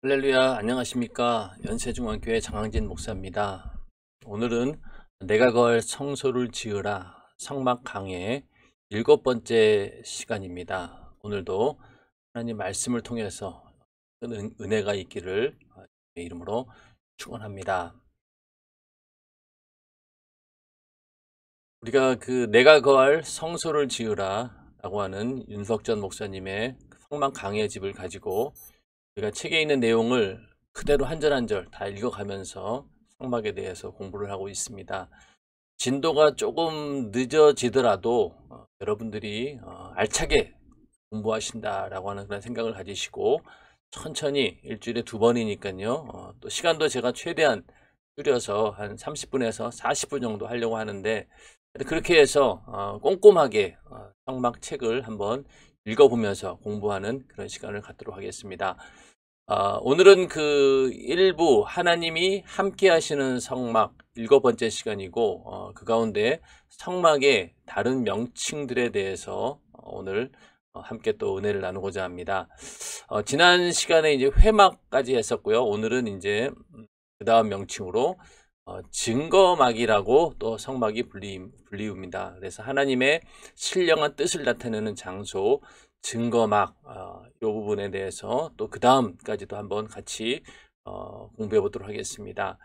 할렐루야 안녕하십니까 연세중앙교회 장항진 목사입니다 오늘은 내가 걸 성소를 지으라 성막 강의 일곱 번째 시간입니다 오늘도 하나님 말씀을 통해서 은, 혜가 있기를 이름으로 축원합니다 우리가 그 내가 걸 성소를 지으라 라고 하는 윤석전 목사님의 성막 강의 집을 가지고 우리가 책에 있는 내용을 그대로 한 절 한 절 다 읽어가면서 성막에 대해서 공부를 하고 있습니다. 진도가 조금 늦어지더라도 어, 여러분들이 어, 알차게 공부하신다라고 하는 그런 생각을 가지시고 천천히 일주일에 두 번이니까요. 어, 또 시간도 제가 최대한 줄여서 한 30분에서 40분 정도 하려고 하는데 그렇게 해서 꼼꼼하게 성막 책을 한번 읽어보면서 공부하는 그런 시간을 갖도록 하겠습니다. 아, 오늘은 그 일부 하나님이 함께 하시는 성막 일곱 번째 시간이고 어, 그 가운데 성막의 다른 명칭들에 대해서 어, 오늘 어, 함께 또 은혜를 나누고자 합니다. 어, 지난 시간에 이제 회막까지 했었고요. 오늘은 이제 그 다음 명칭으로 어, 증거막이라고 또 성막이 불리, 불리웁니다. 그래서 하나님의 신령한 뜻을 나타내는 장소, 증거막 어, 부분에 대해서 또 그 다음까지도 한번 같이 어, 공부해 보도록 하겠습니다.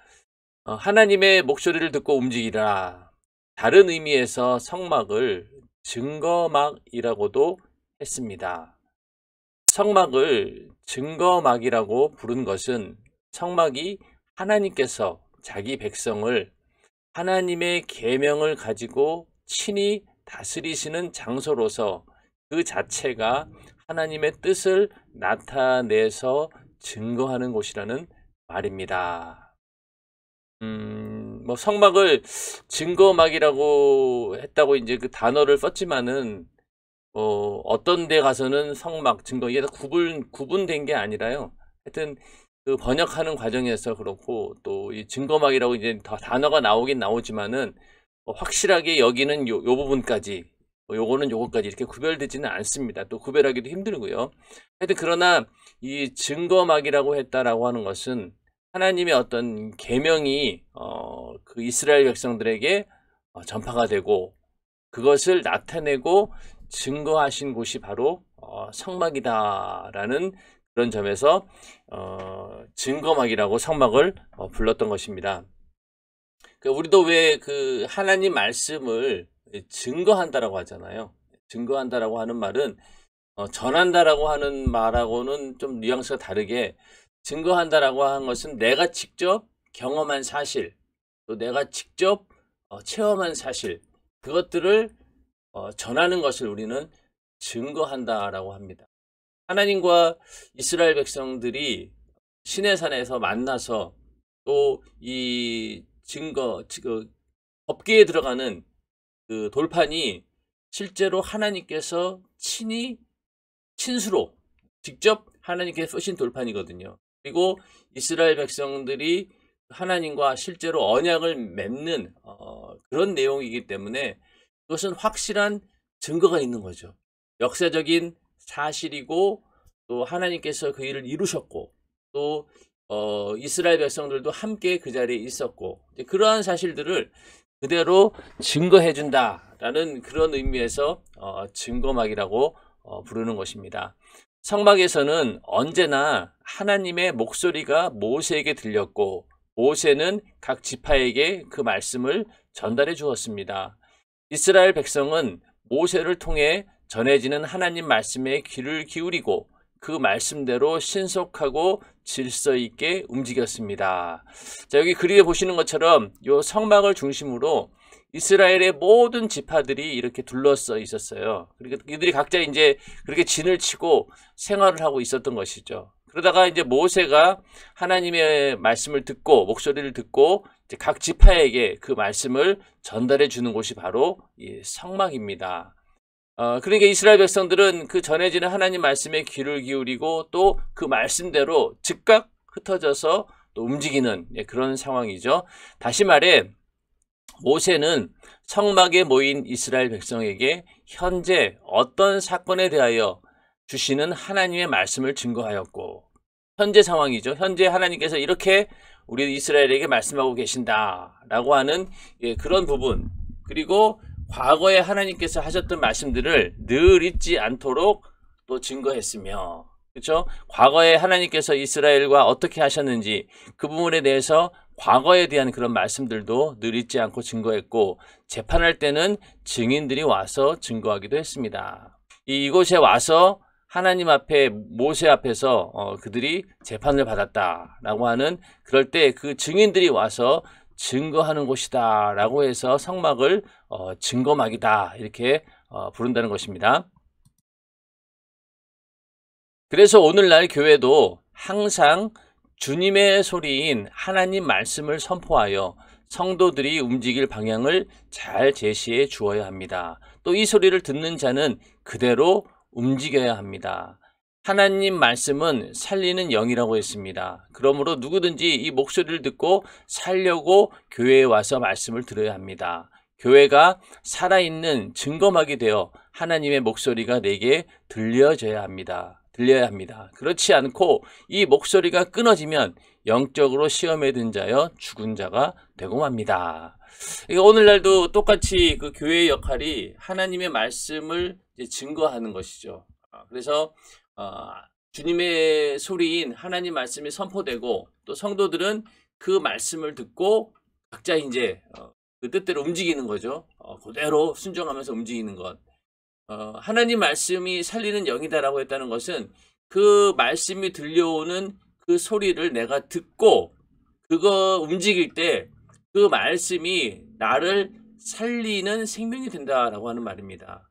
어, 하나님의 목소리를 듣고 움직이라 다른 의미에서 성막을 증거막이라고도 했습니다. 성막을 증거막이라고 부른 것은 성막이 하나님께서 자기 백성을 하나님의 계명을 가지고 친히 다스리시는 장소로서 그 자체가 하나님의 뜻을 나타내서 증거하는 곳이라는 말입니다. 음, 뭐 성막을 증거막이라고 했다고 이제 그 단어를 썼지만은 어, 어떤 데 가서는 성막 증거 이게 다 구분 구분된 게 아니라요. 하여튼 그 번역하는 과정에서 그렇고 또 이 증거막이라고 이제 단어가 나오긴 나오지만은 뭐 확실하게 여기는 요, 요 부분까지 뭐 요거는 요거까지 이렇게 구별되지는 않습니다. 또 구별하기도 힘들고요. 하여튼 그러나 이 증거막이라고 했다라고 하는 것은 하나님의 어떤 계명이 어, 그 이스라엘 백성들에게 어, 전파가 되고 그것을 나타내고 증거하신 곳이 바로 어, 성막이다라는 그런 점에서 어, 증거막이라고 성막을 어, 불렀던 것입니다. 그러니까 그 우리도 왜 그 하나님 말씀을 예, 증거한다라고 하잖아요. 증거한다라고 하는 말은 어, 전한다라고 하는 말하고는 좀 뉘앙스가 다르게 증거한다라고 하는 것은 내가 직접 경험한 사실, 또 내가 직접 어, 체험한 사실, 그것들을 어, 전하는 것을 우리는 증거한다라고 합니다. 하나님과 이스라엘 백성들이 시내산에서 만나서 또 이 증거, 그 법계에 들어가는 그 돌판이 실제로 하나님께서 친히 친수로 직접 하나님께 쓰신 돌판이거든요. 그리고 이스라엘 백성들이 하나님과 실제로 언약을 맺는 어, 그런 내용이기 때문에 그것은 확실한 증거가 있는 거죠. 역사적인 사실이고 또 하나님께서 그 일을 이루셨고 또 어, 이스라엘 백성들도 함께 그 자리에 있었고 그러한 사실들을 그대로 증거해 준다라는 그런 의미에서 어, 증거막이라고 어, 부르는 것입니다. 성막에서는 언제나 하나님의 목소리가 모세에게 들렸고 모세는 각 지파에게 그 말씀을 전달해 주었습니다. 이스라엘 백성은 모세를 통해 전해지는 하나님 말씀에 귀를 기울이고 그 말씀대로 신속하고 질서 있게 움직였습니다. 자, 여기 그림에 보시는 것처럼 요 성막을 중심으로 이스라엘의 모든 지파들이 이렇게 둘러싸 있었어요. 그러니까 이들이 각자 이제 그렇게 진을 치고 생활을 하고 있었던 것이죠. 그러다가 이제 모세가 하나님의 말씀을 듣고 목소리를 듣고 각 지파에게 그 말씀을 전달해 주는 곳이 바로 성막입니다. 어, 그러니까 이스라엘 백성들은 그 전해지는 하나님 말씀에 귀를 기울이고 또 그 말씀대로 즉각 흩어져서 또 움직이는 예, 그런 상황이죠. 다시 말해 모세는 성막에 모인 이스라엘 백성에게 현재 어떤 사건에 대하여 주시는 하나님의 말씀을 증거하였고 현재 상황이죠. 현재 하나님께서 이렇게 우리 이스라엘에게 말씀하고 계신다라고 하는 예, 그런 부분 그리고 과거에 하나님께서 하셨던 말씀들을 늘 잊지 않도록 또 증거했으며 그렇죠? 과거에 하나님께서 이스라엘과 어떻게 하셨는지 그 부분에 대해서 과거에 대한 그런 말씀들도 늘 잊지 않고 증거했고 재판할 때는 증인들이 와서 증거하기도 했습니다. 이곳에 와서 하나님 앞에 모세 앞에서 어, 그들이 재판을 받았다라고 하는 그럴 때 그 증인들이 와서 증거하는 곳이다 라고 해서 성막을 어, 증거막이다 이렇게 어, 부른다는 것입니다. 그래서 오늘날 교회도 항상 주님의 소리인 하나님 말씀을 선포하여 성도들이 움직일 방향을 잘 제시해 주어야 합니다. 또 이 소리를 듣는 자는 그대로 움직여야 합니다. 하나님 말씀은 살리는 영이라고 했습니다. 그러므로 누구든지 이 목소리를 듣고 살려고 교회에 와서 말씀을 들어야 합니다. 교회가 살아있는 증거막이 되어 하나님의 목소리가 내게 들려져야 합니다. 들려야 합니다. 그렇지 않고 이 목소리가 끊어지면 영적으로 시험에 든 자여 죽은 자가 되고 맙니다. 오늘날도 똑같이 그 교회의 역할이 하나님의 말씀을 증거하는 것이죠. 아, 그래서 어, 주님의 소리인 하나님 말씀이 선포되고 또 성도들은 그 말씀을 듣고 각자 이제 어, 그 뜻대로 움직이는 거죠. 어, 그대로 순종하면서 움직이는 것. 하나님 말씀이 살리는 영이다라고 했다는 것은 그 말씀이 들려오는 그 소리를 내가 듣고 그거 움직일 때 그 말씀이 나를 살리는 생명이 된다라고 하는 말입니다.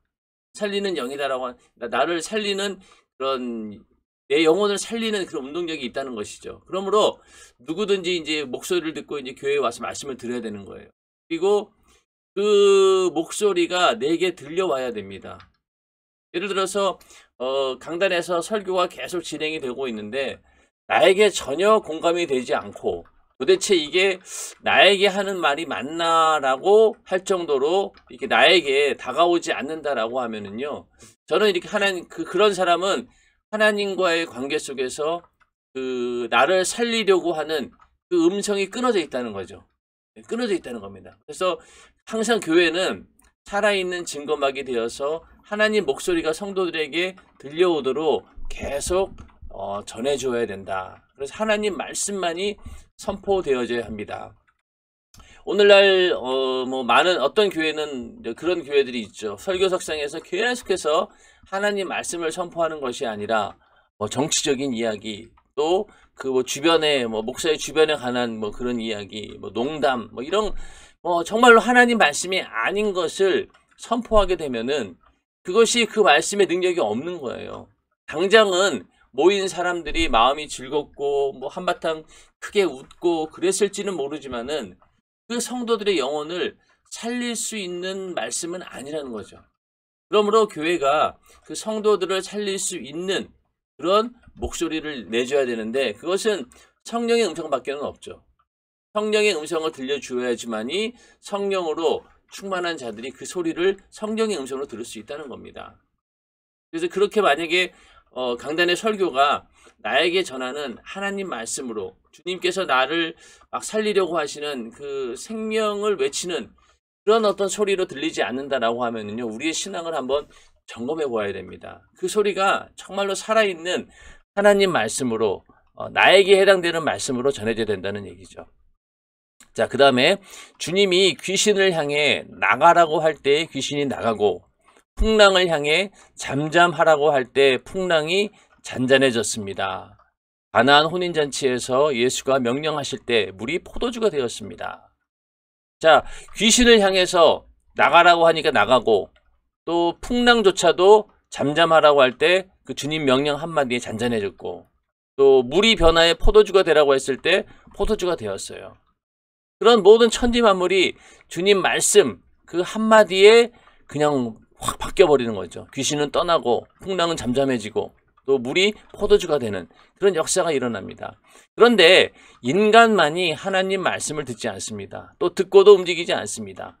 살리는 영이다라고 나를 살리는 그런 내 영혼을 살리는 그런 운동력이 있다는 것이죠. 그러므로 누구든지 이제 목소리를 듣고 이제 교회에 와서 말씀을 드려야 되는 거예요. 그리고 그 목소리가 내게 들려와야 됩니다. 예를 들어서 어, 강단에서 설교가 계속 진행이 되고 있는데 나에게 전혀 공감이 되지 않고 도대체 이게 나에게 하는 말이 맞나라고 할 정도로 이렇게 나에게 다가오지 않는다라고 하면은요. 저는 이렇게 하나님 그 그런 사람은 하나님과의 관계 속에서 그 나를 살리려고 하는 그 음성이 끊어져 있다는 거죠. 예, 끊어져 있다는 겁니다. 그래서 항상 교회는 살아있는 증거막이 되어서 하나님 목소리가 성도들에게 들려오도록 계속 어, 전해줘야 된다. 그래서 하나님 말씀만이 선포되어져야 합니다. 오늘날 어뭐 많은 어떤 교회는 그런 교회들이 있죠. 설교석상에서 계속해서 하나님 말씀을 선포하는 것이 아니라 뭐 정치적인 이야기 또그뭐 주변에 뭐 목사의 주변에 관한 뭐 그런 이야기 뭐 농담 뭐 이런 뭐 정말로 하나님 말씀이 아닌 것을 선포하게 되면은 그것이 그 말씀의 능력이 없는 거예요. 당장은 모인 사람들이 마음이 즐겁고 뭐 한바탕 크게 웃고 그랬을지는 모르지만은 그 성도들의 영혼을 살릴 수 있는 말씀은 아니라는 거죠. 그러므로 교회가 그 성도들을 살릴 수 있는 그런 목소리를 내줘야 되는데 그것은 성령의 음성밖에는 없죠. 성령의 음성을 들려주어야지만이 성령으로 충만한 자들이 그 소리를 성령의 음성으로 들을 수 있다는 겁니다. 그래서 그렇게 만약에 어, 강단의 설교가 나에게 전하는 하나님 말씀으로 주님께서 나를 막 살리려고 하시는 그 생명을 외치는 그런 어떤 소리로 들리지 않는다라고 하면은요 우리의 신앙을 한번 점검해 보아야 됩니다. 그 소리가 정말로 살아있는 하나님 말씀으로 어, 나에게 해당되는 말씀으로 전해져야 된다는 얘기죠. 자, 그 다음에 주님이 귀신을 향해 나가라고 할 때 귀신이 나가고 풍랑을 향해 잠잠하라고 할 때 풍랑이 잔잔해졌습니다. 가나안 혼인잔치에서 예수가 명령하실 때 물이 포도주가 되었습니다. 자, 귀신을 향해서 나가라고 하니까 나가고 또 풍랑조차도 잠잠하라고 할 때 그 주님 명령 한마디에 잔잔해졌고 또 물이 변화해 포도주가 되라고 했을 때 포도주가 되었어요. 그런 모든 천지 만물이 주님 말씀 그 한마디에 그냥 확 바뀌어버리는 거죠. 귀신은 떠나고 풍랑은 잠잠해지고 또 물이 포도주가 되는 그런 역사가 일어납니다. 그런데 인간만이 하나님 말씀을 듣지 않습니다. 또 듣고도 움직이지 않습니다.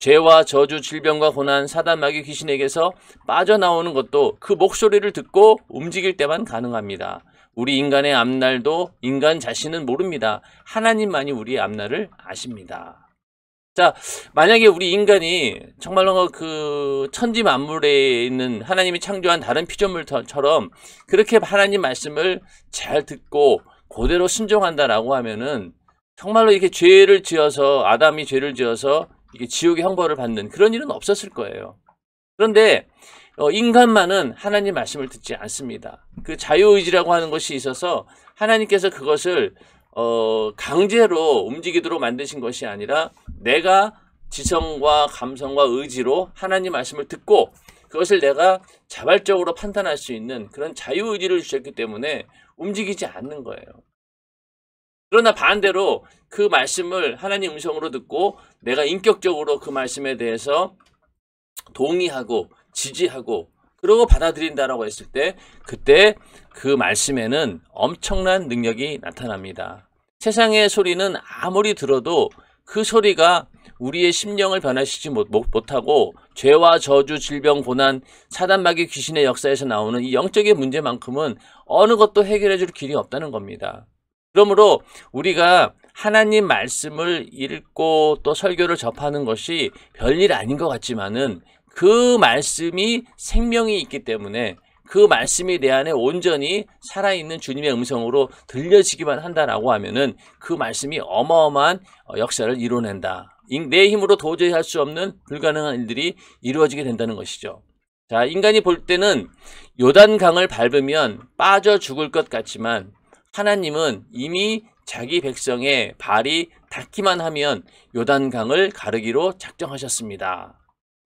죄와 저주, 질병과 고난, 사단 마귀 귀신에게서 빠져나오는 것도 그 목소리를 듣고 움직일 때만 가능합니다. 우리 인간의 앞날도 인간 자신은 모릅니다. 하나님만이 우리의 앞날을 아십니다. 자, 만약에 우리 인간이 정말로 그 천지 만물에 있는 하나님이 창조한 다른 피조물처럼 그렇게 하나님 말씀을 잘 듣고 그대로 순종한다라고 하면은 정말로 이렇게 죄를 지어서 아담이 죄를 지어서 이게 지옥의 형벌을 받는 그런 일은 없었을 거예요. 그런데 어, 인간만은 하나님 말씀을 듣지 않습니다. 그 자유의지라고 하는 것이 있어서 하나님께서 그것을 어, 강제로 움직이도록 만드신 것이 아니라 내가 지성과 감성과 의지로 하나님 말씀을 듣고 그것을 내가 자발적으로 판단할 수 있는 그런 자유의지를 주셨기 때문에 움직이지 않는 거예요. 그러나 반대로 그 말씀을 하나님 음성으로 듣고 내가 인격적으로 그 말씀에 대해서 동의하고 지지하고 그러고 받아들인다라고 했을 때 그때 그 말씀에는 엄청난 능력이 나타납니다. 세상의 소리는 아무리 들어도 그 소리가 우리의 심령을 변화시키지 못하고 죄와 저주, 질병, 고난, 사단마귀 귀신의 역사에서 나오는 이 영적인 문제만큼은 어느 것도 해결해 줄 길이 없다는 겁니다. 그러므로 우리가 하나님 말씀을 읽고 또 설교를 접하는 것이 별일 아닌 것 같지만은 그 말씀이 생명이 있기 때문에 그 말씀이 내 안에 온전히 살아있는 주님의 음성으로 들려지기만 한다라고 하면은 그 말씀이 어마어마한 어, 역사를 이뤄낸다. 내 힘으로 도저히 할 수 없는 불가능한 일들이 이루어지게 된다는 것이죠. 자, 인간이 볼 때는 요단강을 밟으면 빠져 죽을 것 같지만 하나님은 이미 자기 백성의 발이 닿기만 하면 요단강을 가르기로 작정하셨습니다.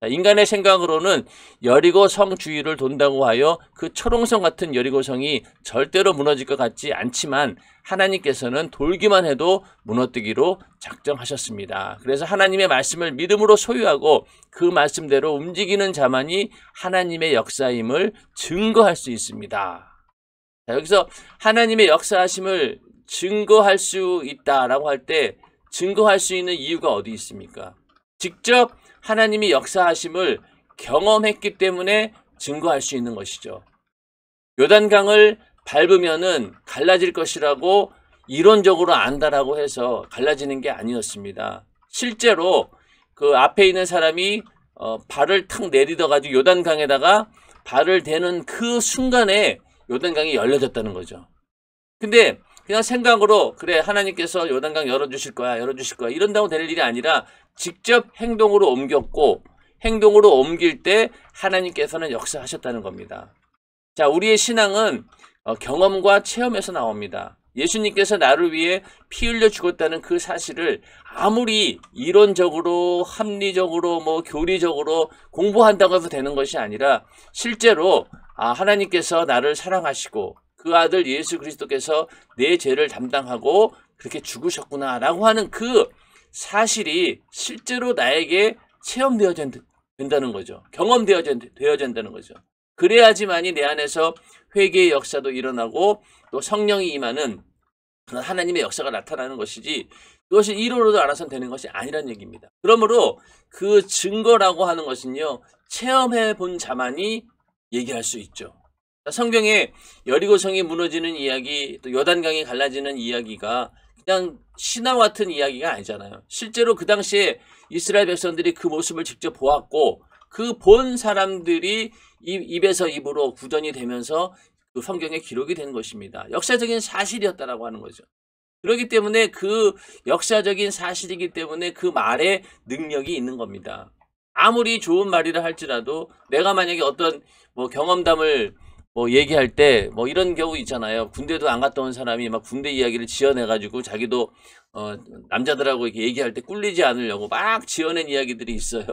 인간의 생각으로는 여리고 성 주위를 돈다고 하여 그 초롱성 같은 여리고 성이 절대로 무너질 것 같지 않지만 하나님께서는 돌기만 해도 무너뜨기로 작정하셨습니다. 그래서 하나님의 말씀을 믿음으로 소유하고 그 말씀대로 움직이는 자만이 하나님의 역사임을 증거할 수 있습니다. 자, 여기서 하나님의 역사하심을 증거할 수 있다라고 할 때 증거할 수 있는 이유가 어디 있습니까? 직접 하나님이 역사하심을 경험했기 때문에 증거할 수 있는 것이죠. 요단강을 밟으면 갈라질 것이라고 이론적으로 안다라고 해서 갈라지는 게 아니었습니다. 실제로 그 앞에 있는 사람이 어, 발을 탁 내리더가지고 요단강에다가 발을 대는 그 순간에 요단강이 열려졌다는 거죠. 근데 그냥 생각으로 그래 하나님께서 요단강 열어주실 거야 열어주실 거야 이런다고 될 일이 아니라 직접 행동으로 옮겼고 행동으로 옮길 때 하나님께서는 역사하셨다는 겁니다. 자 우리의 신앙은 어, 경험과 체험에서 나옵니다. 예수님께서 나를 위해 피 흘려 죽었다는 그 사실을 아무리 이론적으로 합리적으로 뭐 교리적으로 공부한다고 해서 되는 것이 아니라 실제로 아 하나님께서 나를 사랑하시고 그 아들 예수 그리스도께서 내 죄를 담당하고 그렇게 죽으셨구나라고 하는 그 사실이 실제로 나에게 체험되어야 된다는 거죠. 경험되어야 된다는 거죠. 그래야지만이 내 안에서 회개의 역사도 일어나고 또 성령이 임하는 그런 하나님의 역사가 나타나는 것이지 그것이 1호로도 알아서는 되는 것이 아니란 얘기입니다. 그러므로 그 증거라고 하는 것은요, 체험해 본 자만이 얘기할 수 있죠. 성경에 여리고 성이 무너지는 이야기, 또 요단강이 갈라지는 이야기가 그냥 신화 같은 이야기가 아니잖아요. 실제로 그 당시에 이스라엘 백성들이 그 모습을 직접 보았고 그 본 사람들이 입에서 입으로 구전이 되면서 그 성경에 기록이 된 것입니다. 역사적인 사실이었다라고 하는 거죠. 그렇기 때문에 그 역사적인 사실이기 때문에 그 말에 능력이 있는 겁니다. 아무리 좋은 말이라 할지라도 내가 만약에 어떤 뭐 경험담을 뭐 얘기할 때 뭐 이런 경우 있잖아요. 군대도 안 갔다 온 사람이 막 군대 이야기를 지어내가지고 자기도 어 남자들하고 이렇게 얘기할 때 꿀리지 않으려고 막 지어낸 이야기들이 있어요.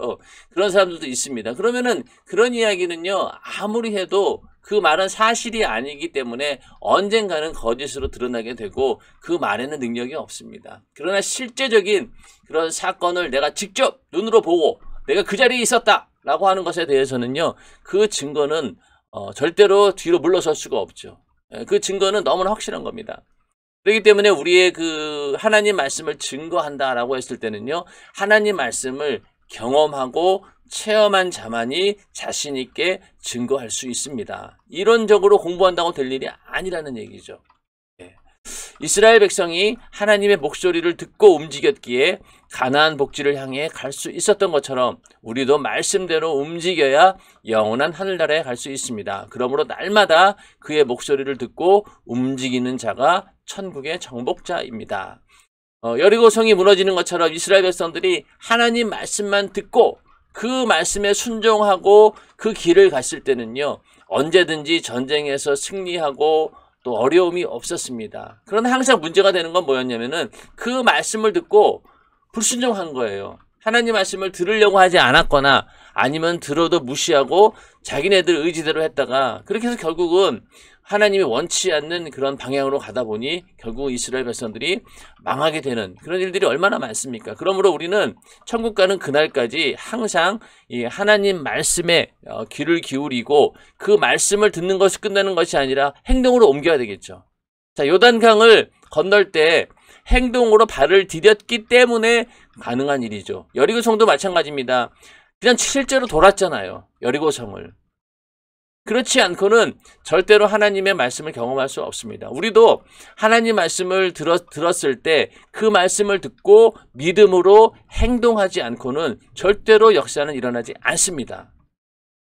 그런 사람들도 있습니다. 그러면은 그런 이야기는요 아무리 해도 그 말은 사실이 아니기 때문에 언젠가는 거짓으로 드러나게 되고 그 말에는 능력이 없습니다. 그러나 실제적인 그런 사건을 내가 직접 눈으로 보고 내가 그 자리에 있었다라고 하는 것에 대해서는요 그 증거는 어, 절대로 뒤로 물러설 수가 없죠. 예, 그 증거는 너무나 확실한 겁니다. 그렇기 때문에 우리의 그 하나님 말씀을 증거한다라고 했을 때는요. 하나님 말씀을 경험하고 체험한 자만이 자신 있게 증거할 수 있습니다. 이론적으로 공부한다고 될 일이 아니라는 얘기죠. 예. 이스라엘 백성이 하나님의 목소리를 듣고 움직였기에 가난안 복지를 향해 갈 수 있었던 것처럼 우리도 말씀대로 움직여야 영원한 하늘나라에 갈 수 있습니다. 그러므로 날마다 그의 목소리를 듣고 움직이는 자가 천국의 정복자입니다. 어, 여리고 성이 무너지는 것처럼 이스라엘 백성들이 하나님 말씀만 듣고 그 말씀에 순종하고 그 길을 갔을 때는요. 언제든지 전쟁에서 승리하고 또 어려움이 없었습니다. 그러나 항상 문제가 되는 건 뭐였냐면은 그 말씀을 듣고 불순종한 거예요. 하나님 말씀을 들으려고 하지 않았거나 아니면 들어도 무시하고 자기네들 의지대로 했다가 그렇게 해서 결국은 하나님이 원치 않는 그런 방향으로 가다 보니 결국 이스라엘 백성들이 망하게 되는 그런 일들이 얼마나 많습니까? 그러므로 우리는 천국 가는 그날까지 항상 이 하나님 말씀에 어, 귀를 기울이고 그 말씀을 듣는 것이 끝나는 것이 아니라 행동으로 옮겨야 되겠죠. 자, 요단강을 건널 때 행동으로 발을 디뎠기 때문에 가능한 일이죠. 여리고성도 마찬가지입니다. 그냥 실제로 돌았잖아요. 여리고성을. 그렇지 않고는 절대로 하나님의 말씀을 경험할 수 없습니다. 우리도 하나님 말씀을 들었, 들었을 때 그 말씀을 듣고 믿음으로 행동하지 않고는 절대로 역사는 일어나지 않습니다.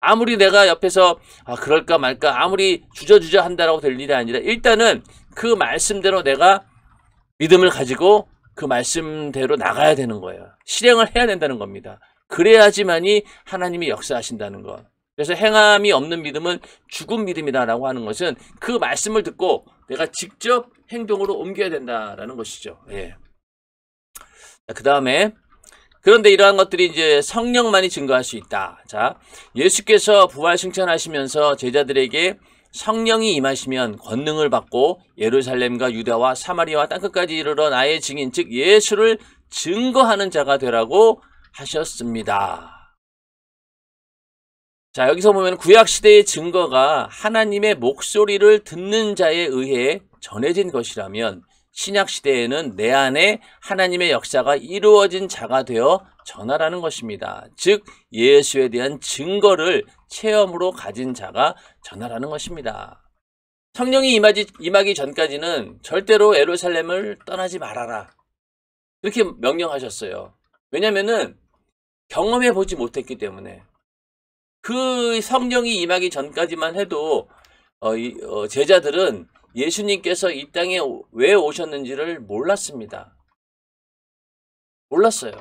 아무리 내가 옆에서 아 그럴까 말까 아무리 주저주저 한다라고 될 일이 아니라 일단은 그 말씀대로 내가 믿음을 가지고 그 말씀대로 나가야 되는 거예요. 실행을 해야 된다는 겁니다. 그래야지만이 하나님이 역사하신다는 것. 그래서 행함이 없는 믿음은 죽은 믿음이다라고 하는 것은 그 말씀을 듣고 내가 직접 행동으로 옮겨야 된다라는 것이죠. 예. 그 다음에 그런데 이러한 것들이 이제 성령만이 증거할 수 있다. 자, 예수께서 부활 승천하시면서 제자들에게 성령이 임하시면 권능을 받고 예루살렘과 유다와 사마리아와 땅끝까지 이르러 나의 증인 즉 예수를 증거하는 자가 되라고 하셨습니다. 자 여기서 보면 구약 시대의 증거가 하나님의 목소리를 듣는 자에 의해 전해진 것이라면 신약 시대에는 내 안에 하나님의 역사가 이루어진 자가 되어 전하라는 것입니다. 즉 예수에 대한 증거를 체험으로 가진 자가 전하라는 것입니다. 성령이 임하지, 임하기 전까지는 절대로 에루살렘을 떠나지 말아라. 이렇게 명령하셨어요. 왜냐하면 경험해 보지 못했기 때문에 그 성령이 임하기 전까지만 해도 어, 이, 어, 제자들은 예수님께서 이 땅에 왜 오셨는지를 몰랐습니다. 몰랐어요.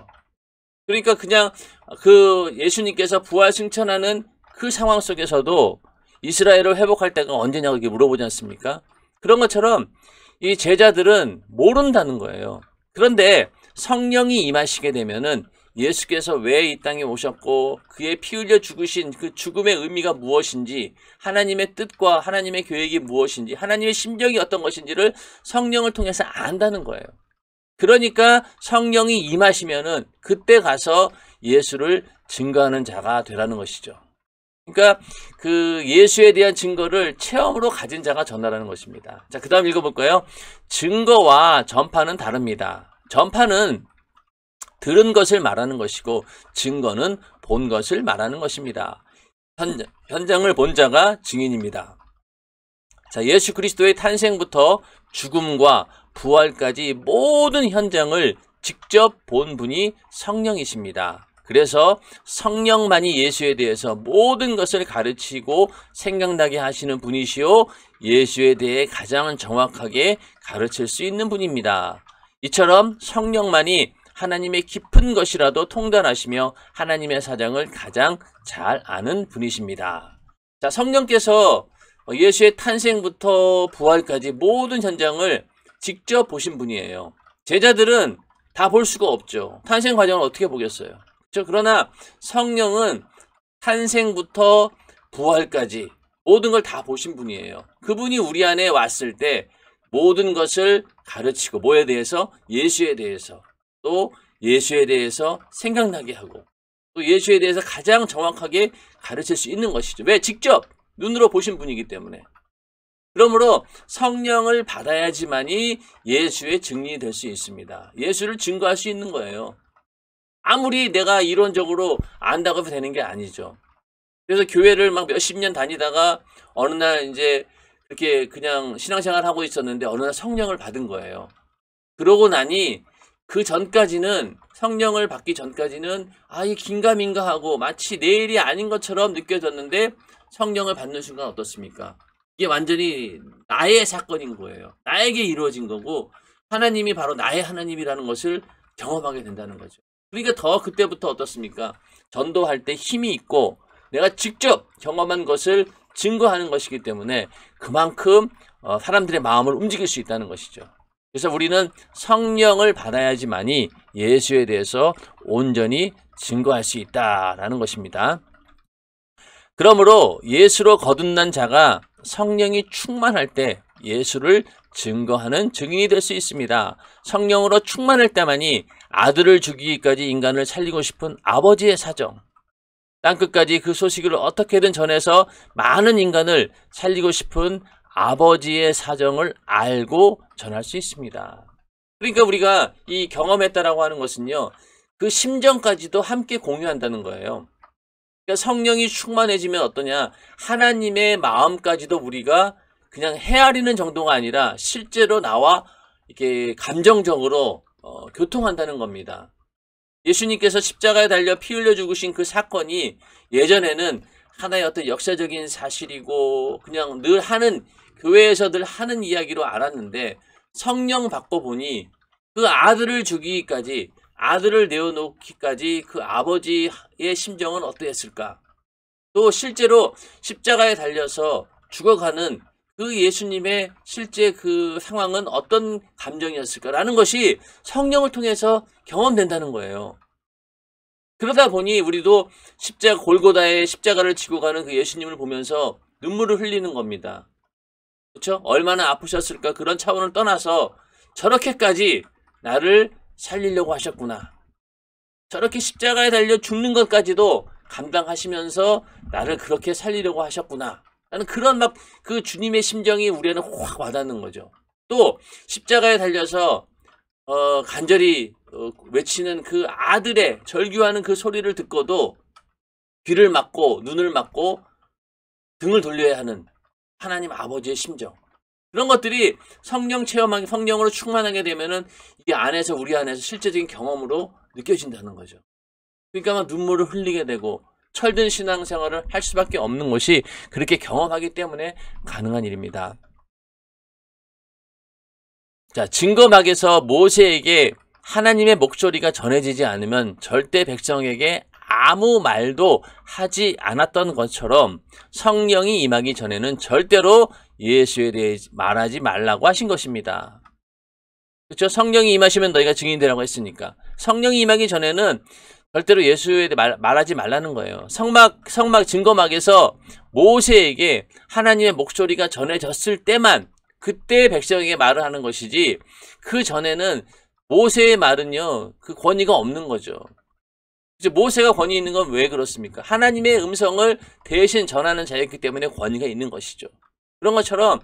그러니까 그냥 그 예수님께서 부활 승천하는 그 상황 속에서도 이스라엘을 회복할 때가 언제냐고 물어보지 않습니까? 그런 것처럼 이 제자들은 모른다는 거예요. 그런데 성령이 임하시게 되면은 예수께서 왜 이 땅에 오셨고 그의 피 흘려 죽으신 그 죽음의 의미가 무엇인지 하나님의 뜻과 하나님의 계획이 무엇인지 하나님의 심정이 어떤 것인지를 성령을 통해서 안다는 거예요. 그러니까 성령이 임하시면은 그때 가서 예수를 증거하는 자가 되라는 것이죠. 그러니까 그 예수에 대한 증거를 체험으로 가진 자가 전하라는 것입니다. 자, 그다음 읽어 볼까요? 증거와 전파는 다릅니다. 전파는 들은 것을 말하는 것이고 증거는 본 것을 말하는 것입니다. 현, 장을본 자가 증인입니다. 자, 예수 그리스도의 탄생부터 죽음과 부활까지 모든 현장을 직접 본 분이 성령이십니다. 그래서 성령만이 예수에 대해서 모든 것을 가르치고 생각나게 하시는 분이시오 예수에 대해 가장 정확하게 가르칠 수 있는 분입니다. 이처럼 성령만이 하나님의 깊은 것이라도 통달하시며 하나님의 사정을 가장 잘 아는 분이십니다. 자, 성령께서 예수의 탄생부터 부활까지 모든 현장을 직접 보신 분이에요. 제자들은 다 볼 수가 없죠. 탄생 과정을 어떻게 보겠어요? 그렇죠? 그러나 성령은 탄생부터 부활까지 모든 걸 다 보신 분이에요. 그분이 우리 안에 왔을 때 모든 것을 가르치고 뭐에 대해서? 예수에 대해서 또 예수에 대해서 생각나게 하고 또 예수에 대해서 가장 정확하게 가르칠 수 있는 것이죠. 왜? 직접 눈으로 보신 분이기 때문에. 그러므로 성령을 받아야지만이 예수의 증인이 될 수 있습니다. 예수를 증거할 수 있는 거예요. 아무리 내가 이론적으로 안다고 해도 되는 게 아니죠. 그래서 교회를 막 몇 십 년 다니다가 어느 날 이제 이렇게 그냥 신앙생활 하고 있었는데 어느 날 성령을 받은 거예요. 그러고 나니 그 전까지는 성령을 받기 전까지는 아예 긴가민가 하고 마치 내일이 아닌 것처럼 느껴졌는데 성령을 받는 순간 어떻습니까? 이게 완전히 나의 사건인 거예요. 나에게 이루어진 거고 하나님이 바로 나의 하나님이라는 것을 경험하게 된다는 거죠. 그러니까 더 그때부터 어떻습니까? 전도할 때 힘이 있고 내가 직접 경험한 것을 증거하는 것이기 때문에 그만큼 어, 사람들의 마음을 움직일 수 있다는 것이죠. 그래서 우리는 성령을 받아야지만이 예수에 대해서 온전히 증거할 수 있다라는 것입니다. 그러므로 예수로 거듭난 자가 성령이 충만할 때 예수를 증거하는 증인이 될 수 있습니다. 성령으로 충만할 때만이 아들을 죽이기까지 인간을 살리고 싶은 아버지의 사정, 땅끝까지 그 소식을 어떻게든 전해서 많은 인간을 살리고 싶은 아버지의 사정을 알고 전할 수 있습니다. 그러니까 우리가 이 경험했다라고 하는 것은요. 그 심정까지도 함께 공유한다는 거예요. 그러니까 성령이 충만해지면 어떠냐? 하나님의 마음까지도 우리가 그냥 헤아리는 정도가 아니라 실제로 나와 이렇게 감정적으로 어, 교통한다는 겁니다. 예수님께서 십자가에 달려 피 흘려 죽으신 그 사건이 예전에는 하나의 어떤 역사적인 사실이고 그냥 늘 하는 교회에서 들 하는 이야기로 알았는데 성령 받고 보니그 아들을 죽이기까지 아들을 내어놓기까지 그 아버지의 심정은 어떠했을까? 또 실제로 십자가에 달려서 죽어가는 그 예수님의 실제 그 상황은 어떤 감정이었을까라는 것이 성령을 통해서 경험된다는 거예요. 그러다 보니 우리도 십자 골고다의 십자가를 지고 가는 그 예수님을 보면서 눈물을 흘리는 겁니다. 그렇죠? 얼마나 아프셨을까 그런 차원을 떠나서 저렇게까지 나를 살리려고 하셨구나. 저렇게 십자가에 달려 죽는 것까지도 감당하시면서 나를 그렇게 살리려고 하셨구나. 나는 그런 막 그 주님의 심정이 우리는 확 와닿는 거죠. 또 십자가에 달려서 어, 간절히 어, 외치는 그 아들의 절규하는 그 소리를 듣고도 귀를 막고 눈을 막고 등을 돌려야 하는 하나님 아버지의 심정 이런 것들이 성령 체험하게 성령으로 충만하게 되면은 이 안에서 우리 안에서 실제적인 경험으로 느껴진다는 거죠. 그러니까 막 눈물을 흘리게 되고 철든 신앙생활을 할 수밖에 없는 것이 그렇게 경험하기 때문에 가능한 일입니다. 자, 증거막에서 모세에게 하나님의 목소리가 전해지지 않으면 절대 백성에게 아무 말도 하지 않았던 것처럼 성령이 임하기 전에는 절대로 예수에 대해 말하지 말라고 하신 것입니다. 그렇죠? 성령이 임하시면 너희가 증인되라고 했으니까. 성령이 임하기 전에는 절대로 예수에 대해 말, 말하지 말라는 거예요. 성막 성막 증거막에서 모세에게 하나님의 목소리가 전해졌을 때만 그때 백성에게 말을 하는 것이지 그 전에는 모세의 말은요. 그 권위가 없는 거죠. 이제 모세가 권위 있는 건 왜 그렇습니까? 하나님의 음성을 대신 전하는 자였기 때문에 권위가 있는 것이죠. 그런 것처럼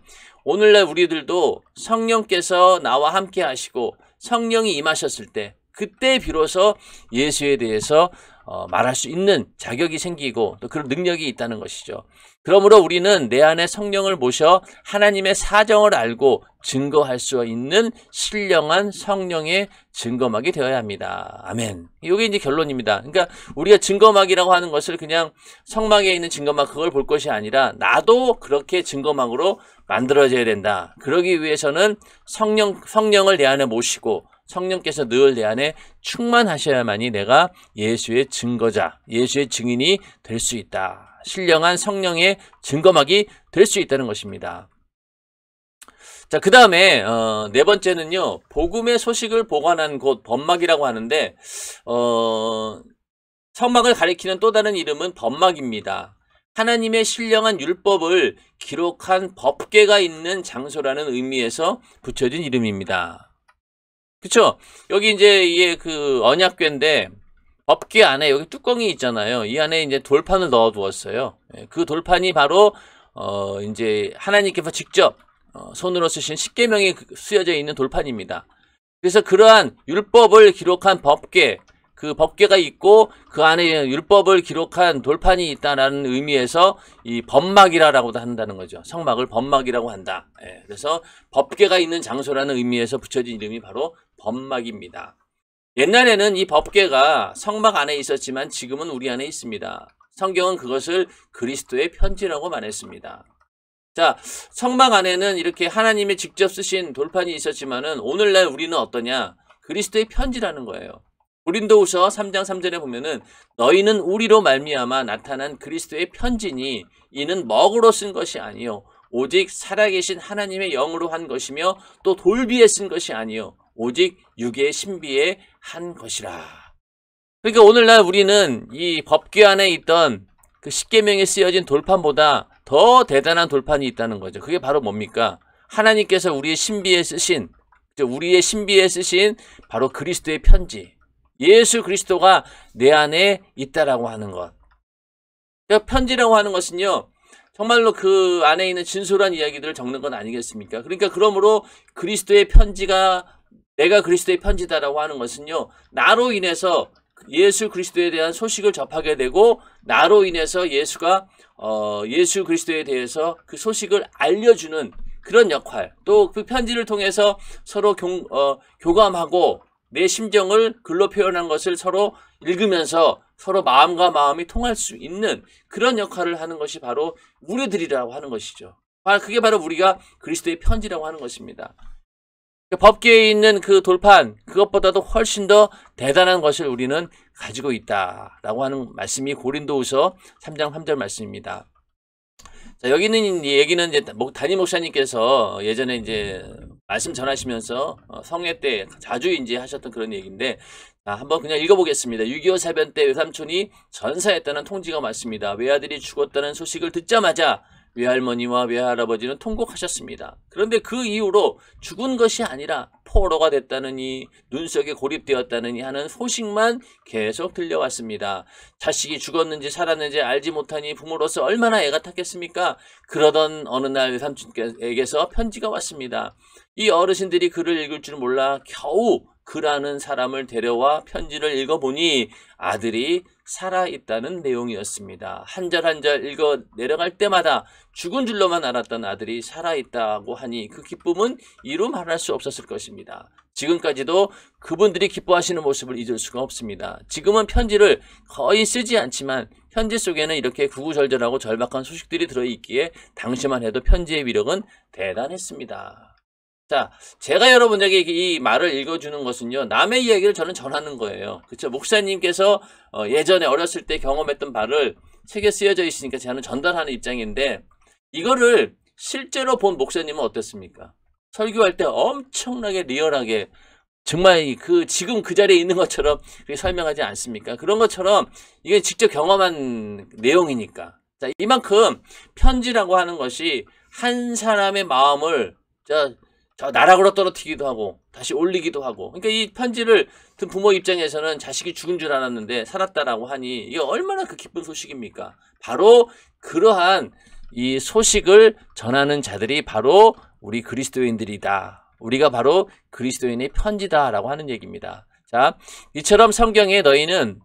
오늘날 우리들도 성령께서 나와 함께 하시고 성령이 임하셨을 때 그때 비로소 예수에 대해서 어, 말할 수 있는 자격이 생기고 또 그런 능력이 있다는 것이죠. 그러므로 우리는 내 안에 성령을 모셔 하나님의 사정을 알고 증거할 수 있는 신령한 성령의 증거막이 되어야 합니다. 아멘. 이게 이제 결론입니다. 그러니까 우리가 증거막이라고 하는 것을 그냥 성막에 있는 증거막 그걸 볼 것이 아니라 나도 그렇게 증거막으로 만들어져야 된다. 그러기 위해서는 성령 성령을 내 안에 모시고 성령께서 늘 내 안에 충만하셔야만이 내가 예수의 증거자, 예수의 증인이 될 수 있다. 신령한 성령의 증거막이 될 수 있다는 것입니다. 자, 그 다음에, 어, 네 번째는요, 복음의 소식을 보관한 곳, 법막이라고 하는데, 어, 성막을 가리키는 또 다른 이름은 법막입니다. 하나님의 신령한 율법을 기록한 법계가 있는 장소라는 의미에서 붙여진 이름입니다. 그쵸? 여기 이제 이게 그언약괴인데업계 안에 여기 뚜껑이 있잖아요. 이 안에 이제 돌판을 넣어 두었어요. 예, 그 돌판이 바로 어 이제 하나님께서 직접 어, 손으로 쓰신 십계명이 쓰여져 있는 돌판입니다. 그래서 그러한 율법을 기록한 법계 그 법계가 있고 그 안에 율법을 기록한 돌판이 있다라는 의미에서 이 법막이라고도 한다는 거죠. 성막을 법막이라고 한다. 예, 그래서 법계가 있는 장소라는 의미에서 붙여진 이름이 바로 법막입니다. 옛날에는 이 법계가 성막 안에 있었지만 지금은 우리 안에 있습니다. 성경은 그것을 그리스도의 편지라고 말했습니다. 자, 성막 안에는 이렇게 하나님이 직접 쓰신 돌판이 있었지만은 오늘날 우리는 어떠냐? 그리스도의 편지라는 거예요. 고린도우서 3장 3절에 보면은 너희는 우리로 말미암아 나타난 그리스도의 편지니 이는 먹으로 쓴 것이 아니요 오직 살아계신 하나님의 영으로 한 것이며 또 돌비에 쓴 것이 아니요 오직 육의 신비에 한 것이라. 그러니까 오늘날 우리는 이 법규 안에 있던 그 십계명에 쓰여진 돌판보다 더 대단한 돌판이 있다는 거죠. 그게 바로 뭡니까? 하나님께서 우리의 신비에 쓰신 우리의 신비에 쓰신 바로 그리스도의 편지. 예수 그리스도가 내 안에 있다라고 하는 것. 그러니까 편지라고 하는 것은요. 정말로 그 안에 있는 진솔한 이야기들을 적는 건 아니겠습니까? 그러니까 그러므로 그리스도의 편지가 내가 그리스도의 편지다라고 하는 것은요. 나로 인해서 예수 그리스도에 대한 소식을 접하게 되고 나로 인해서 예수가 어, 예수 그리스도에 대해서 그 소식을 알려주는 그런 역할 또 그 편지를 통해서 서로 교, 어, 교감하고 내 심정을 글로 표현한 것을 서로 읽으면서 서로 마음과 마음이 통할 수 있는 그런 역할을 하는 것이 바로 우례들이라고 하는 것이죠. 아, 그게 바로 우리가 그리스도의 편지라고 하는 것입니다. 그 법계에 있는 그 돌판 그것보다도 훨씬 더 대단한 것을 우리는 가지고 있다라고 하는 말씀이 고린도우서 3장 3절 말씀입니다. 자, 여기는 얘기는 이제 단임 목사님께서 예전에 이제 말씀 전하시면서 어, 성회 때 자주 이제 하셨던 그런 얘기인데 아, 한번 그냥 읽어보겠습니다. 6.25 사변 때 외삼촌이 전사했다는 통지가 왔습니다 외아들이 죽었다는 소식을 듣자마자 외할머니와 외할아버지는 통곡하셨습니다. 그런데 그 이후로 죽은 것이 아니라 포로가 됐다느니 눈속에 고립되었다느니 하는 소식만 계속 들려왔습니다. 자식이 죽었는지 살았는지 알지 못하니 부모로서 얼마나 애가 탔겠습니까? 그러던 어느 날 삼촌에게서 편지가 왔습니다. 이 어르신들이 글을 읽을 줄 몰라 겨우 그라는 사람을 데려와 편지를 읽어보니 아들이 살아있다는 내용이었습니다. 한 절 한 절 읽어 내려갈 때마다 죽은 줄로만 알았던 아들이 살아있다고 하니 그 기쁨은 이루 말할 수 없었을 것입니다. 지금까지도 그분들이 기뻐하시는 모습을 잊을 수가 없습니다. 지금은 편지를 거의 쓰지 않지만 편지 속에는 이렇게 구구절절하고 절박한 소식들이 들어있기에 당시만 해도 편지의 위력은 대단했습니다. 자, 제가 여러분에게 이 말을 읽어주는 것은요, 남의 이야기를 저는 전하는 거예요. 그쵸? 목사님께서 어, 예전에 어렸을 때 경험했던 바를 책에 쓰여져 있으니까 저는 전달하는 입장인데, 이거를 실제로 본 목사님은 어땠습니까? 설교할 때 엄청나게 리얼하게 정말 그 지금 그 자리에 있는 것처럼 설명하지 않습니까? 그런 것처럼 이게 직접 경험한 내용이니까. 자, 이만큼 편지라고 하는 것이 한 사람의 마음을 자, 나락으로 떨어뜨기도 리 하고 다시 올리기도 하고 그러니까 이 편지를 든 부모 입장에서는 자식이 죽은 줄 알았는데 살았다라고 하니 이게 얼마나 그 기쁜 소식입니까? 바로 그러한 이 소식을 전하는 자들이 바로 우리 그리스도인들이다. 우리가 바로 그리스도인의 편지다라고 하는 얘기입니다. 자, 이처럼 성경에 너희는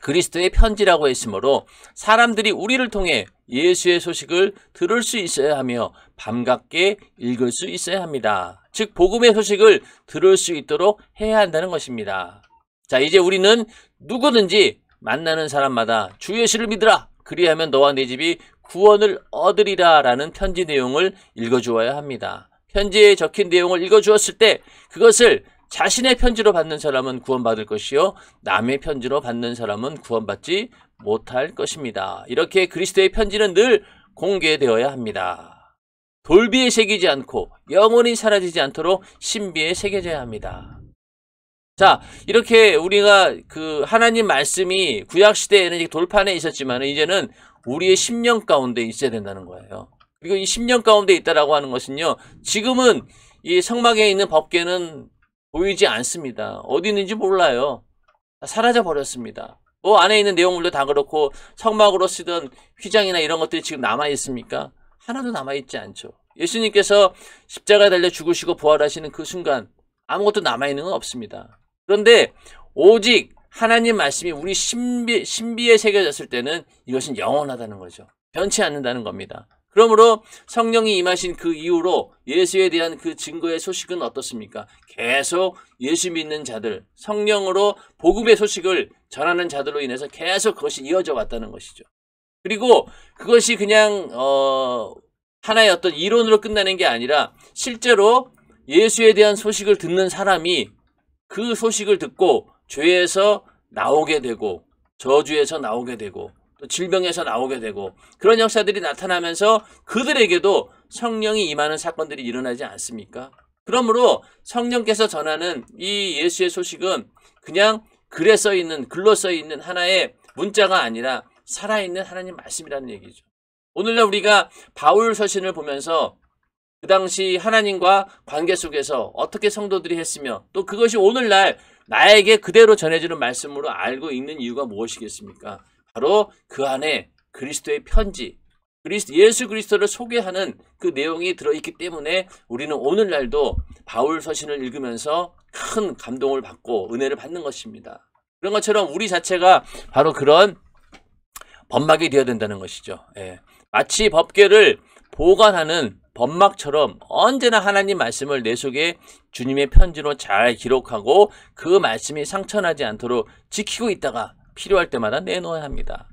그리스도의 편지라고 했으므로 사람들이 우리를 통해 예수의 소식을 들을 수 있어야 하며 반갑게 읽을 수 있어야 합니다. 즉 복음의 소식을 들을 수 있도록 해야 한다는 것입니다. 자 이제 우리는 누구든지 만나는 사람마다 주 예수를 믿으라 그리하면 너와 내 집이 구원을 얻으리라 라는 편지 내용을 읽어주어야 합니다. 편지에 적힌 내용을 읽어주었을 때 그것을 자신의 편지로 받는 사람은 구원받을 것이요 남의 편지로 받는 사람은 구원받지 못할 것입니다. 이렇게 그리스도의 편지는 늘 공개되어야 합니다. 돌비에 새기지 않고 영원히 사라지지 않도록 신비에 새겨져야 합니다. 자, 이렇게 우리가 그 하나님 말씀이 구약 시대에는 돌판에 있었지만 이제는 우리의 10년 가운데 있어야 된다는 거예요. 그리고 이 10년 가운데 있다라고 하는 것은요. 지금은 이 성막에 있는 법계는 보이지 않습니다. 어디 있는지 몰라요. 사라져 버렸습니다. 뭐 안에 있는 내용물도 다 그렇고 성막으로 쓰던 휘장이나 이런 것들이 지금 남아 있습니까? 하나도 남아 있지 않죠. 예수님께서 십자가 달려 죽으시고 부활하시는 그 순간 아무것도 남아 있는 건 없습니다. 그런데 오직 하나님 말씀이 우리 신비 신비에 새겨졌을 때는 이것은 영원하다는 거죠. 변치 않는다는 겁니다. 그러므로 성령이 임하신 그 이후로 예수에 대한 그 증거의 소식은 어떻습니까? 계속 예수 믿는 자들, 성령으로 복음의 소식을 전하는 자들로 인해서 계속 그것이 이어져 왔다는 것이죠. 그리고 그것이 그냥 어 하나의 어떤 이론으로 끝나는 게 아니라 실제로 예수에 대한 소식을 듣는 사람이 그 소식을 듣고 죄에서 나오게 되고 저주에서 나오게 되고 또 질병에서 나오게 되고 그런 역사들이 나타나면서 그들에게도 성령이 임하는 사건들이 일어나지 않습니까? 그러므로 성령께서 전하는 이 예수의 소식은 그냥 글에 써 있는 글로 써 있는 하나의 문자가 아니라 살아있는 하나님 말씀이라는 얘기죠. 오늘날 우리가 바울 서신을 보면서 그 당시 하나님과 관계 속에서 어떻게 성도들이 했으며 또 그것이 오늘날 나에게 그대로 전해지는 말씀으로 알고 읽는 이유가 무엇이겠습니까? 바로 그 안에 그리스도의 편지, 그리스도, 예수 그리스도를 소개하는 그 내용이 들어있기 때문에 우리는 오늘날도 바울 서신을 읽으면서 큰 감동을 받고 은혜를 받는 것입니다. 그런 것처럼 우리 자체가 바로 그런 법막이 되어야 된다는 것이죠. 예. 마치 법계를 보관하는 법막처럼 언제나 하나님 말씀을 내 속에 주님의 편지로 잘 기록하고 그 말씀이 상처나지 않도록 지키고 있다가 필요할 때마다 내놓아야 합니다.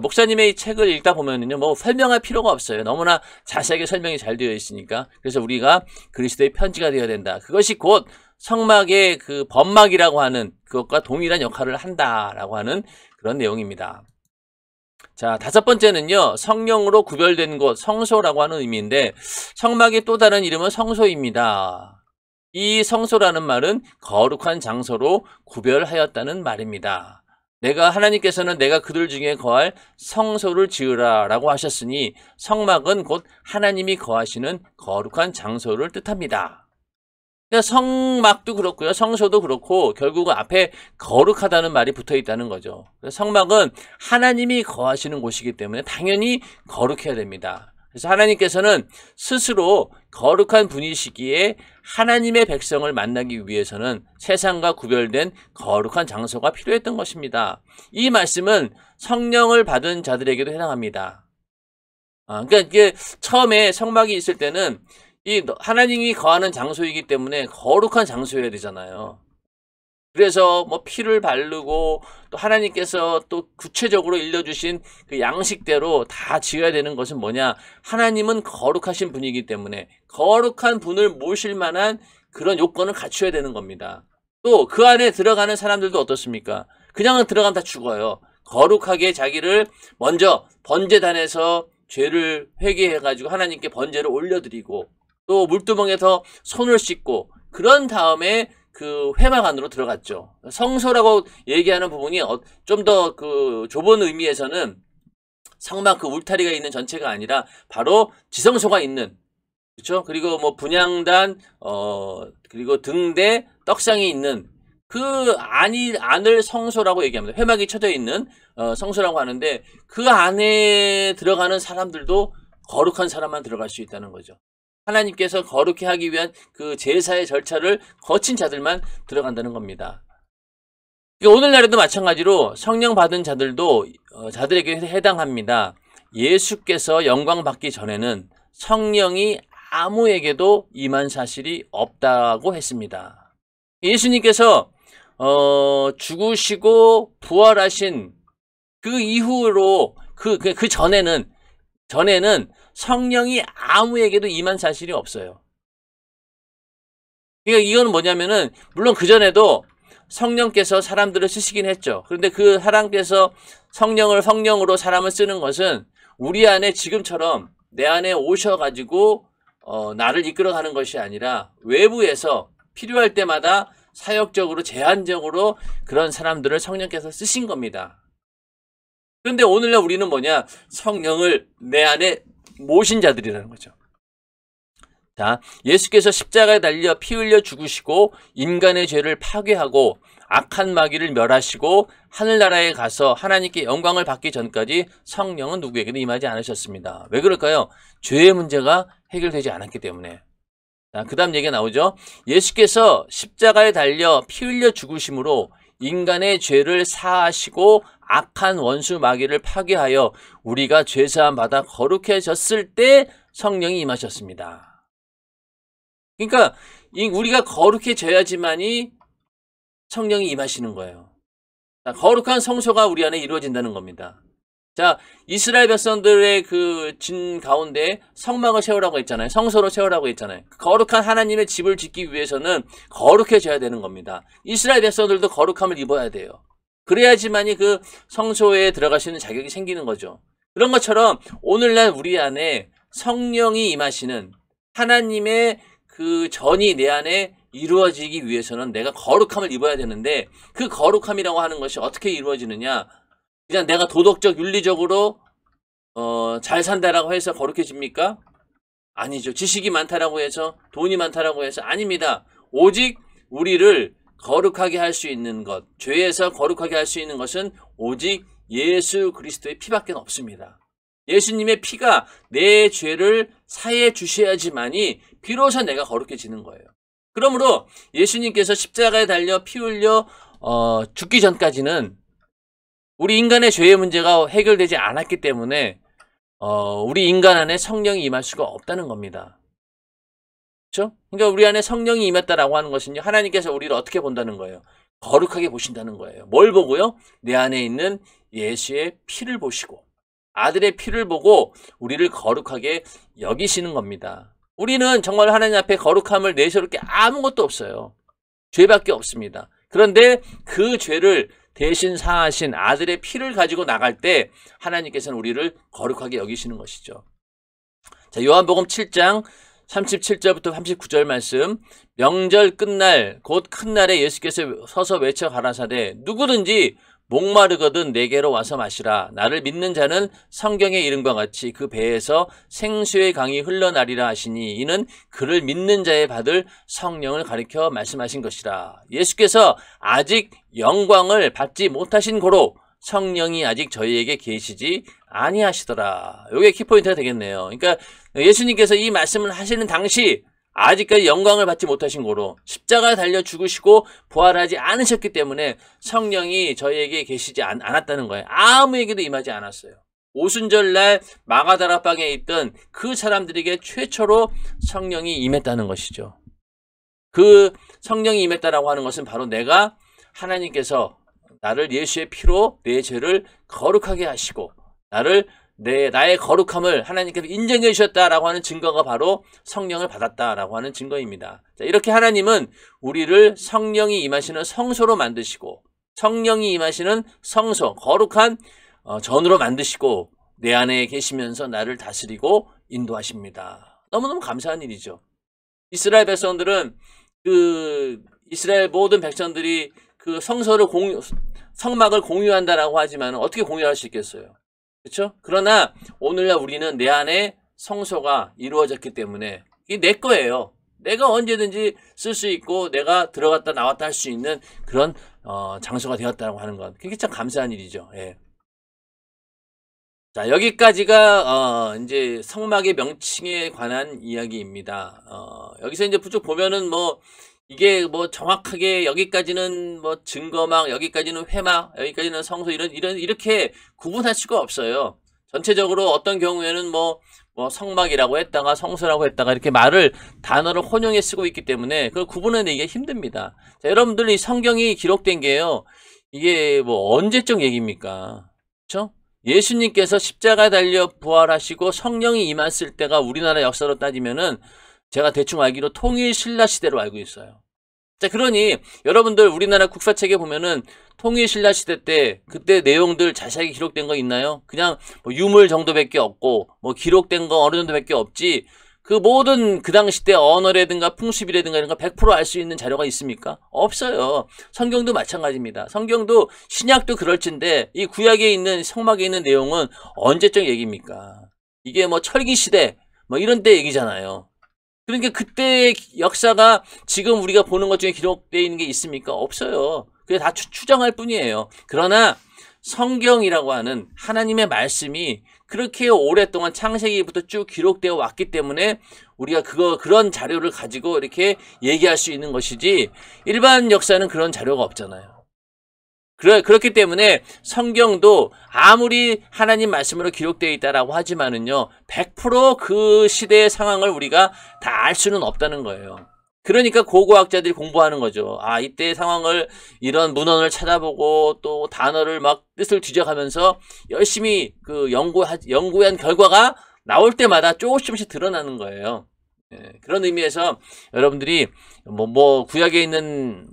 목사님의 이 책을 읽다 보면은요, 뭐 설명할 필요가 없어요. 너무나 자세하게 설명이 잘 되어 있으니까. 그래서 우리가 그리스도의 편지가 되어야 된다. 그것이 곧 성막의 그 법막이라고 하는 그것과 동일한 역할을 한다라고 하는 그런 내용입니다. 자, 다섯 번째는요, 성령으로 구별된 곳, 성소라고 하는 의미인데, 성막의 또 다른 이름은 성소입니다. 이 성소라는 말은 거룩한 장소로 구별하였다는 말입니다. 내가 하나님께서는 내가 그들 중에 거할 성소를 지으라라고 하셨으니 성막은 곧 하나님이 거하시는 거룩한 장소를 뜻합니다. 그러니까 성막도 그렇고요. 성소도 그렇고 결국은 앞에 거룩하다는 말이 붙어 있다는 거죠. 성막은 하나님이 거하시는 곳이기 때문에 당연히 거룩해야 됩니다. 그래서 하나님께서는 스스로 거룩한 분이시기에 하나님의 백성을 만나기 위해서는 세상과 구별된 거룩한 장소가 필요했던 것입니다. 이 말씀은 성령을 받은 자들에게도 해당합니다. 아, 그러니까 이게 처음에 성막이 있을 때는 이 하나님이 거하는 장소이기 때문에 거룩한 장소여야 되잖아요. 그래서 뭐 피를 바르고 또 하나님께서 또 구체적으로 일러주신 그 양식대로 다 지어야 되는 것은 뭐냐? 하나님은 거룩하신 분이기 때문에 거룩한 분을 모실 만한 그런 요건을 갖춰야 되는 겁니다. 또 그 안에 들어가는 사람들도 어떻습니까? 그냥 들어가면 다 죽어요. 거룩하게 자기를 먼저 번제단에서 죄를 회개해가지고 하나님께 번제를 올려드리고 또 물두멍에서 손을 씻고 그런 다음에 그 회막 안으로 들어갔죠. 성소라고 얘기하는 부분이 어, 좀더 그 좁은 의미에서는 성막 그 울타리가 있는 전체가 아니라 바로 지성소가 있는 그렇죠? 그리고 뭐 분양단 어 그리고 등대 떡상이 있는 그 안이 안을 성소라고 얘기합니다. 회막이 쳐져 있는 어, 성소라고 하는데 그 안에 들어가는 사람들도 거룩한 사람만 들어갈 수 있다는 거죠. 하나님께서 거룩히 하기 위한 그 제사의 절차를 거친 자들만 들어간다는 겁니다. 그러니까 오늘날에도 마찬가지로 성령 받은 자들도 어, 자들에게 해당합니다. 예수께서 영광 받기 전에는 성령이 아무에게도 임한 사실이 없다고 했습니다. 예수님께서 어, 죽으시고 부활하신 그 이후로 그, 그, 그 전에는 전에는 성령이 아무에게도 임한 사실이 없어요. 그러니까 이건 뭐냐면은 물론 그 전에도 성령께서 사람들을 쓰시긴 했죠. 그런데 그 사람께서 성령을 성령으로 사람을 쓰는 것은 우리 안에 지금처럼 내 안에 오셔가지고 어, 나를 이끌어가는 것이 아니라 외부에서 필요할 때마다 사역적으로 제한적으로 그런 사람들을 성령께서 쓰신 겁니다. 근데 오늘날 우리는 뭐냐? 성령을 내 안에 모신 자들이라는 거죠. 자, 예수께서 십자가에 달려 피 흘려 죽으시고 인간의 죄를 파괴하고 악한 마귀를 멸하시고 하늘나라에 가서 하나님께 영광을 받기 전까지 성령은 누구에게도 임하지 않으셨습니다. 왜 그럴까요? 죄의 문제가 해결되지 않았기 때문에. 자, 그 다음 얘기가 나오죠. 예수께서 십자가에 달려 피 흘려 죽으심으로 인간의 죄를 사하시고 악한 원수 마귀를 파괴하여 우리가 죄사함 받아 거룩해졌을 때 성령이 임하셨습니다. 그러니까 우리가 거룩해져야지만이 성령이 임하시는 거예요. 거룩한 성소가 우리 안에 이루어진다는 겁니다. 자, 이스라엘 백성들의 그 진 가운데 성막을 세우라고 했잖아요. 성소로 세우라고 했잖아요. 그 거룩한 하나님의 집을 짓기 위해서는 거룩해져야 되는 겁니다. 이스라엘 백성들도 거룩함을 입어야 돼요. 그래야지만이 그 성소에 들어갈 수 있는 자격이 생기는 거죠. 그런 것처럼 오늘날 우리 안에 성령이 임하시는 하나님의 그 전이 내 안에 이루어지기 위해서는 내가 거룩함을 입어야 되는데 그 거룩함이라고 하는 것이 어떻게 이루어지느냐 그냥 내가 도덕적 윤리적으로 어, 잘 산다라고 해서 거룩해집니까? 아니죠. 지식이 많다라고 해서 돈이 많다라고 해서 아닙니다. 오직 우리를 거룩하게 할 수 있는 것, 죄에서 거룩하게 할 수 있는 것은 오직 예수 그리스도의 피밖에 없습니다. 예수님의 피가 내 죄를 사해 주셔야지만이 비로소 내가 거룩해지는 거예요. 그러므로 예수님께서 십자가에 달려 피 흘려 어, 죽기 전까지는 우리 인간의 죄의 문제가 해결되지 않았기 때문에 어, 우리 인간 안에 성령이 임할 수가 없다는 겁니다. 그렇죠? 그러니까 우리 안에 성령이 임했다라고 하는 것은요. 하나님께서 우리를 어떻게 본다는 거예요? 거룩하게 보신다는 거예요. 뭘 보고요? 내 안에 있는 예수의 피를 보시고 아들의 피를 보고 우리를 거룩하게 여기시는 겁니다. 우리는 정말 하나님 앞에 거룩함을 내세울 게 아무것도 없어요. 죄밖에 없습니다. 그런데 그 죄를 대신 사하신 아들의 피를 가지고 나갈 때 하나님께서는 우리를 거룩하게 여기시는 것이죠. 자, 요한복음 7장 37절부터 39절 말씀 명절 끝날 곧 큰 날에 예수께서 서서 외쳐 가라사대 누구든지 목마르거든 내게로 와서 마시라. 나를 믿는 자는 성경의 이름과 같이 그 배에서 생수의 강이 흘러나리라 하시니 이는 그를 믿는 자에 받을 성령을 가리켜 말씀하신 것이라. 예수께서 아직 영광을 받지 못하신 고로 성령이 아직 저희에게 계시지 아니하시더라. 요게 키포인트가 되겠네요. 그러니까 예수님께서 이 말씀을 하시는 당시 아직까지 영광을 받지 못하신 거로 십자가에 달려 죽으시고 부활하지 않으셨기 때문에 성령이 저희에게 계시지 않, 았다는 거예요. 아무에게도 임하지 않았어요. 오순절날 마가다라방에 있던 그 사람들에게 최초로 성령이 임했다는 것이죠. 그 성령이 임했다라고 하는 것은 바로 내가 하나님께서 나를 예수의 피로 내 죄를 거룩하게 하시고 나를 네, 나의 거룩함을 하나님께서 인정해 주셨다라고 하는 증거가 바로 성령을 받았다라고 하는 증거입니다. 자, 이렇게 하나님은 우리를 성령이 임하시는 성소로 만드시고 성령이 임하시는 성소, 거룩한 어, 전으로 만드시고 내 안에 계시면서 나를 다스리고 인도하십니다. 너무너무 감사한 일이죠. 이스라엘 백성들은 그 이스라엘 모든 백성들이 그 성서를 공유, 성막을 공유한다라고 하지만 어떻게 공유할 수 있겠어요? 그렇죠? 그러나 오늘날 우리는 내 안에 성소가 이루어졌기 때문에 이게 내 거예요. 내가 언제든지 쓸 수 있고 내가 들어갔다 나왔다 할 수 있는 그런 어, 장소가 되었다고 하는 것. 그게 참 감사한 일이죠. 예. 자 여기까지가 어, 이제 성막의 명칭에 관한 이야기입니다. 어, 여기서 이제 부쭉 보면은 뭐 이게 뭐 정확하게 여기까지는 뭐증거망 여기까지는 회막, 여기까지는 성소 이런 이런 이렇게 구분할 수가 없어요. 전체적으로 어떤 경우에는 뭐, 뭐 성막이라고 했다가 성소라고 했다가 이렇게 말을 단어를 혼용해 쓰고 있기 때문에 그걸 구분해내기가 힘듭니다. 자, 여러분들 이 성경이 기록된 게요. 이게 뭐 언제적 얘기입니까? 그쵸 예수님께서 십자가 달려 부활하시고 성령이 임했을 때가 우리나라 역사로 따지면은 제가 대충 알기로 통일 신라 시대로 알고 있어요. 자, 그러니 여러분들 우리나라 국사책에 보면은 통일 신라 시대 때 그때 내용들 자세하게 기록된 거 있나요? 그냥 뭐 유물 정도밖에 없고 뭐 기록된 거 어느 정도밖에 없지. 그 모든 그 당시 때 언어라든가 풍습이라든가 이런 거 100%알 수 있는 자료가 있습니까? 없어요. 성경도 마찬가지입니다. 성경도 신약도 그럴진데 이 구약에 있는 성막에 있는 내용은 언제적 얘기입니까? 이게 뭐 철기 시대 뭐 이런 때 얘기잖아요. 그러니까 그때의 역사가 지금 우리가 보는 것 중에 기록되어 있는 게 있습니까? 없어요. 그게 다 추, 추정할 뿐이에요. 그러나 성경이라고 하는 하나님의 말씀이 그렇게 오랫동안 창세기부터 쭉 기록되어 왔기 때문에 우리가 그거 그런 자료를 가지고 이렇게 얘기할 수 있는 것이지 일반 역사는 그런 자료가 없잖아요. 그러, 그렇기 때문에 성경도 아무리 하나님 말씀으로 기록되어 있다라고 하지만은요, 100%그 시대의 상황을 우리가 다 알 수는 없다는 거예요. 그러니까 고고학자들이 공부하는 거죠. 아, 이때 상황을 이런 문헌을 찾아보고 또 단어를 막 뜻을 뒤져가면서 열심히 그 연구 연구한 결과가 나올 때마다 조금씩 드러나는 거예요. 예, 그런 의미에서 여러분들이 뭐, 뭐 구약에 있는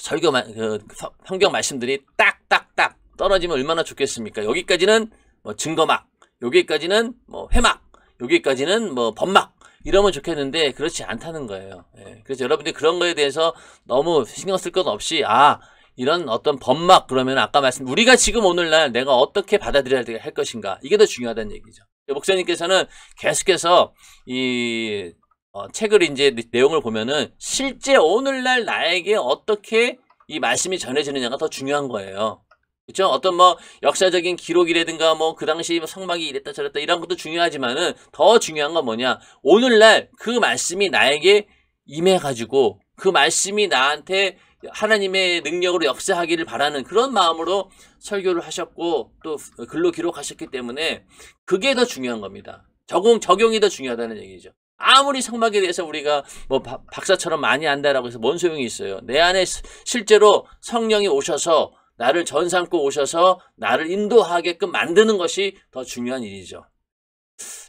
설교 마, 그, 그 성경 말씀들이 딱딱딱 떨어지면 얼마나 좋겠습니까? 여기까지는 뭐 증거막, 여기까지는 뭐 회막, 여기까지는 뭐 법막 이러면 좋겠는데 그렇지 않다는 거예요. 예. 그래서 여러분들이 그런 거에 대해서 너무 신경 쓸 건 없이 아 이런 어떤 법막 그러면 아까 말씀 우리가 지금 오늘날 내가 어떻게 받아들여야 할 것인가 이게 더 중요하다는 얘기죠. 목사님께서는 계속해서 이 어, 책을 이제 내용을 보면은 실제 오늘날 나에게 어떻게 이 말씀이 전해지느냐가 더 중요한 거예요. 그렇죠? 어떤 뭐 역사적인 기록이라든가 뭐 그 당시 뭐 성막이 이랬다 저랬다 이런 것도 중요하지만은 더 중요한 건 뭐냐? 오늘날 그 말씀이 나에게 임해 가지고 그 말씀이 나한테 하나님의 능력으로 역사하기를 바라는 그런 마음으로 설교를 하셨고 또 글로 기록하셨기 때문에 그게 더 중요한 겁니다. 적용 적용이 더 중요하다는 얘기죠. 아무리 성막에 대해서 우리가 뭐 박사처럼 많이 안다라고 해서 뭔 소용이 있어요. 내 안에 실제로 성령이 오셔서 나를 전삼고 오셔서 나를 인도하게끔 만드는 것이 더 중요한 일이죠.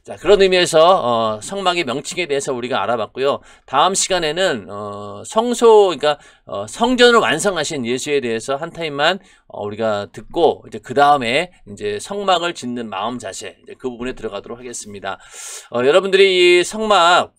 자, 그런 의미에서 어, 성막의 명칭에 대해서 우리가 알아봤고요. 다음 시간에는 어, 성소, 그러니까 어, 성전을 완성하신 예수에 대해서 한 타임만 어, 우리가 듣고 이제 그 다음에 이제 성막을 짓는 마음 자세 그 부분에 들어가도록 하겠습니다. 어, 여러분들이 이 성막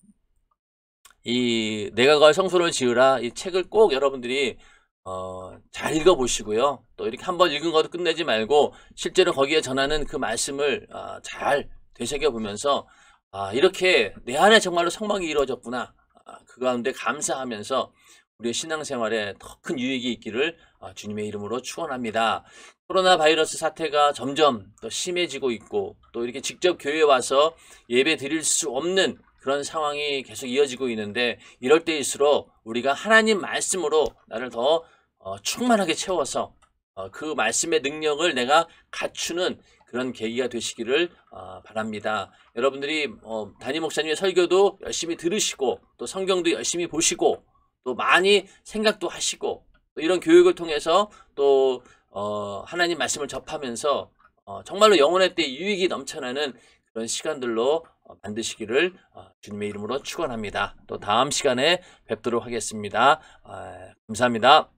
이 내가 걸 성소를 지으라 이 책을 꼭 여러분들이 어, 잘 읽어보시고요. 또 이렇게 한 번 읽은 것도 끝내지 말고 실제로 거기에 전하는 그 말씀을 어, 잘 되새겨보면서 아, 이렇게 내 안에 정말로 성막이 이루어졌구나. 아, 그 가운데 감사하면서 우리의 신앙생활에 더 큰 유익이 있기를 아, 주님의 이름으로 축원합니다. 코로나 바이러스 사태가 점점 더 심해지고 있고 또 이렇게 직접 교회에 와서 예배 드릴 수 없는 그런 상황이 계속 이어지고 있는데 이럴 때일수록 우리가 하나님 말씀으로 나를 더 어, 충만하게 채워서 어, 그 말씀의 능력을 내가 갖추는 그런 계기가 되시기를 어, 바랍니다. 여러분들이 단임 뭐 목사님의 설교도 열심히 들으시고 또 성경도 열심히 보시고 또 많이 생각도 하시고 또 이런 교육을 통해서 또 어, 하나님 말씀을 접하면서 어, 정말로 영원의때 유익이 넘쳐나는 그런 시간들로 만드시기를 주님의 이름으로 축원합니다. 또 다음 시간에 뵙도록 하겠습니다. 아, 감사합니다.